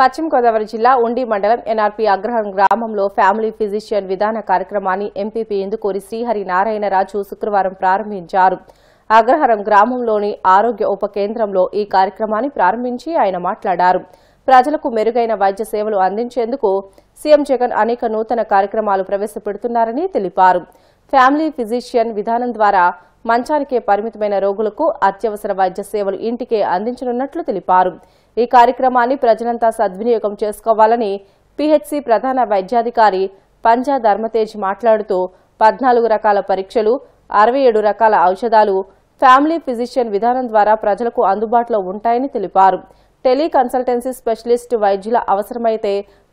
పశ్చిమ గోదావరి జిల్లా ఉండి మండలం ఎన్ఆర్పీ అగ్రహం గ్రామంలో ఫ్యామిలీ ఫిజిషియన్ విధాన కార్యక్రమాన్ని ఎంపీపీ ఎందుకోరి శ్రీహరి నారాయణరాజు శుక్రవారం ప్రారంభించారు అగ్రహారం గ్రామంలోని ఆరోగ్య ఉప కేంద్రంలో ఈ కార్యక్రమాన్ని ప్రారంభించి ఆయన మాట్లాడారు ప్రజలకు మెరుగైన వైద్య సేవలు అందించేందుకు సీఎం జగన్ అనేక నూతన కార్యక్రమాలు ప్రవేశపెడుతున్నారని తెలిపారు ఫ్యామిలీ ఫిజిషియన్ విధానం ద్వారా మంచానికే పరిమితమైన రోగులకు అత్యవసర వైద్య సేవలు ఇంటికే అందించనున్నట్లు తెలిపారు ఈ కార్యక్రమాన్ని ప్రజలంతా సద్వినియోగం చేసుకోవాలని పీహెచ్సీ ప్రధాన వైద్యాధికారి పంజా ధర్మతేజ్ మాట్లాడుతూ పద్నాలుగు రకాల పరీక్షలు అరవై ఏడు రకాల ఔషధాలు ఫ్యామిలీ ఫిజిషియన్ విధానం ద్వారా ప్రజలకు అందుబాటులో ఉంటాయని తెలిపారు టెలికన్సల్టెన్సీ స్పెషలిస్ట్ వైద్యుల అవసరమైతే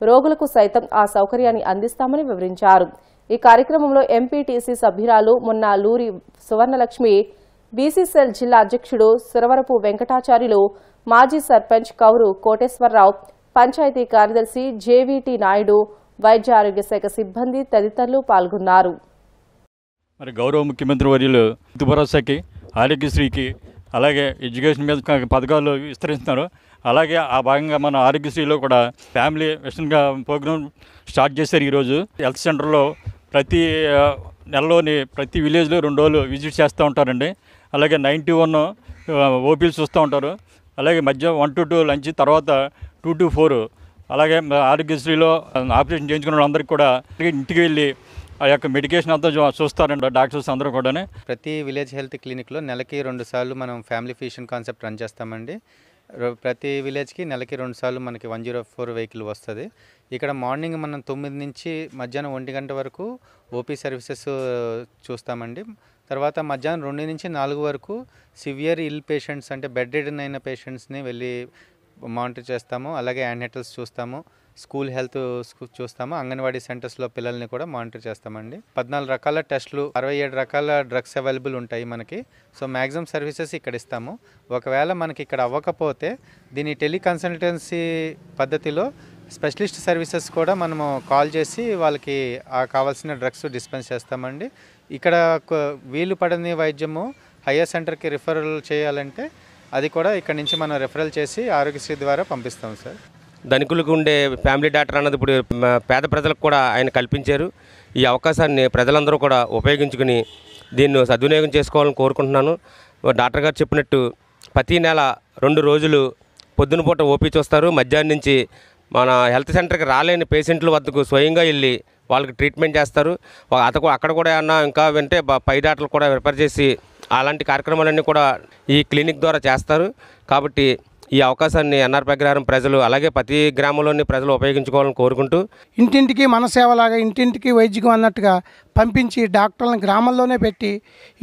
రోగులకు సైతం ఆ సౌకర్యాన్ని అందిస్తామని వివరించారు ఈ కార్యక్రమంలో ఎంపీటీసీ సభ్యురాలు మొన్న లూరి సువర్ణలక్ష్మి బీసీసీఎల్ జిల్లా అధ్యక్షుడు సురవరపు వెంకటాచార్యులు మాజీ సర్పంచ్ కౌరు కోటేశ్వరరావు పంచాయతీ కార్యదర్శి జేవీటీ నాయుడు వైద్య ఆరోగ్య శాఖ సిబ్బంది తదితరులు పాల్గొన్నారు మరి గౌరవ ముఖ్యమంత్రి వర్యులు భరోసాకి ఆరోగ్యశ్రీకి అలాగే ఎడ్యుకేషన్ మీద పథకాలు విస్తరిస్తున్నారు అలాగే ఆ భాగంగా మన ఆరోగ్యశ్రీలో కూడా ఫ్యామిలీ మిషన్గా ప్రోగ్రామ్ స్టార్ట్ చేశారు ఈరోజు హెల్త్ సెంటర్లో ప్రతి నెలలోని ప్రతి విలేజ్లో రెండు రోజులు విజిట్ చేస్తూ ఉంటారండి అలాగే నైంటీ వన్ ఓపీలు చూస్తూ ఉంటారు అలాగే మధ్య వన్ టు టూ లంచ్ తర్వాత టూ టు ఫోర్ అలాగే ఆరోగ్యశ్రీలో ఆపరేషన్ చేయించుకున్న అందరికీ కూడా ఇంటికి వెళ్ళి ఆ యొక్క మెడికేషన్ అంతా చూస్తారండి డాక్టర్స్ అందరూ కూడా ప్రతి విలేజ్ హెల్త్ క్లినిక్లో నెలకి రెండు సార్లు మనం ఫ్యామిలీ ఫిజిషియన్ కాన్సెప్ట్ రన్ చేస్తామండి ప్రతి విలేజ్కి నెలకి రెండు సార్లు మనకి వన్ జీరో ఫోర్ వెహికల్ వస్తుంది ఇక్కడ మార్నింగ్ మనం తొమ్మిది నుంచి మధ్యాహ్నం ఒంటి గంట వరకు ఓపీ సర్వీసెస్ చూస్తామండి తర్వాత మధ్యాహ్నం రెండు నుంచి నాలుగు వరకు సివియర్ ఇల్ పేషెంట్స్ అంటే బెడ్ రిడన్ అయిన పేషెంట్స్ని వెళ్ళి మానిటర్ చేస్తాము అలాగే యాన్హెటల్స్ చూస్తాము స్కూల్ హెల్త్ చూస్తాము అంగన్వాడీ సెంటర్స్లో పిల్లల్ని కూడా మానిటర్ చేస్తామండి పద్నాలుగు రకాల టెస్ట్లు అరవై ఏడు రకాల డ్రగ్స్ అవైలబుల్ ఉంటాయి మనకి సో మ్యాక్సిమం సర్వీసెస్ ఇక్కడ ఇస్తాము ఒకవేళ మనకి ఇక్కడ అవ్వకపోతే దీని టెలికన్సల్టెన్సీ పద్ధతిలో స్పెషలిస్ట్ సర్వీసెస్ కూడా మనము కాల్ చేసి వాళ్ళకి ఆ కావాల్సిన డ్రగ్స్ డిస్పెన్స్ చేస్తామండి ఇక్కడ వీలు పడని వైద్యము హయ్యర్ సెంటర్కి రిఫరల్ చేయాలంటే అది కూడా ఇక్కడ నుంచి మనం రెఫరల్ చేసి ఆరోగ్యశ్రీ ద్వారా పంపిస్తాం సార్ ధనికులకు ఉండే ఫ్యామిలీ డాక్టర్ అన్నది ఇప్పుడు పేద ప్రజలకు కూడా ఆయన కల్పించారు ఈ అవకాశాన్ని ప్రజలందరూ కూడా ఉపయోగించుకుని దీన్ని సద్వినియోగం చేసుకోవాలని కోరుకుంటున్నాను డాక్టర్ గారు చెప్పినట్టు ప్రతీ నెల రెండు రోజులు పొద్దునపూట ఓపీ చూస్తారు మధ్యాహ్నం నుంచి మన హెల్త్ సెంటర్కి రాలేని పేషెంట్ల వద్దకు స్వయంగా వెళ్ళి వాళ్ళకి ట్రీట్మెంట్ చేస్తారు అతకు అక్కడ కూడా ఏమన్నా ఇంకా వింటే పై డాక్టర్లు కూడా రిఫర్ చేసి అలాంటి కార్యక్రమాలన్నీ కూడా ఈ క్లినిక్ ద్వారా చేస్తారు కాబట్టి ఈ అవకాశాన్ని ఎన్ఆర్ అగ్రహారం ప్రజలు అలాగే ప్రతి గ్రామంలోని ప్రజలు ఉపయోగించుకోవాలని కోరుకుంటూ ఇంటింటికి మన సేవలాగా ఇంటింటికి వైద్యం అన్నట్టుగా పంపించి డాక్టర్లను గ్రామంలోనే పెట్టి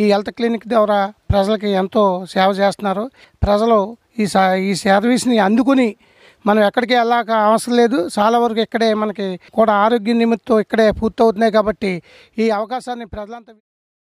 ఈ హెల్త్ క్లినిక్ ద్వారా ప్రజలకి ఎంతో సేవ చేస్తున్నారు ప్రజలు ఈ ఈ సర్వీస్ని అందుకుని మనం ఎక్కడికి వెళ్ళాక అవసరం లేదు చాలా వరకు ఇక్కడే మనకి కూడా ఆరోగ్య నిమిత్తం ఇక్కడే పూర్తవుతున్నాయి కాబట్టి ఈ అవకాశాన్ని ప్రజలంతా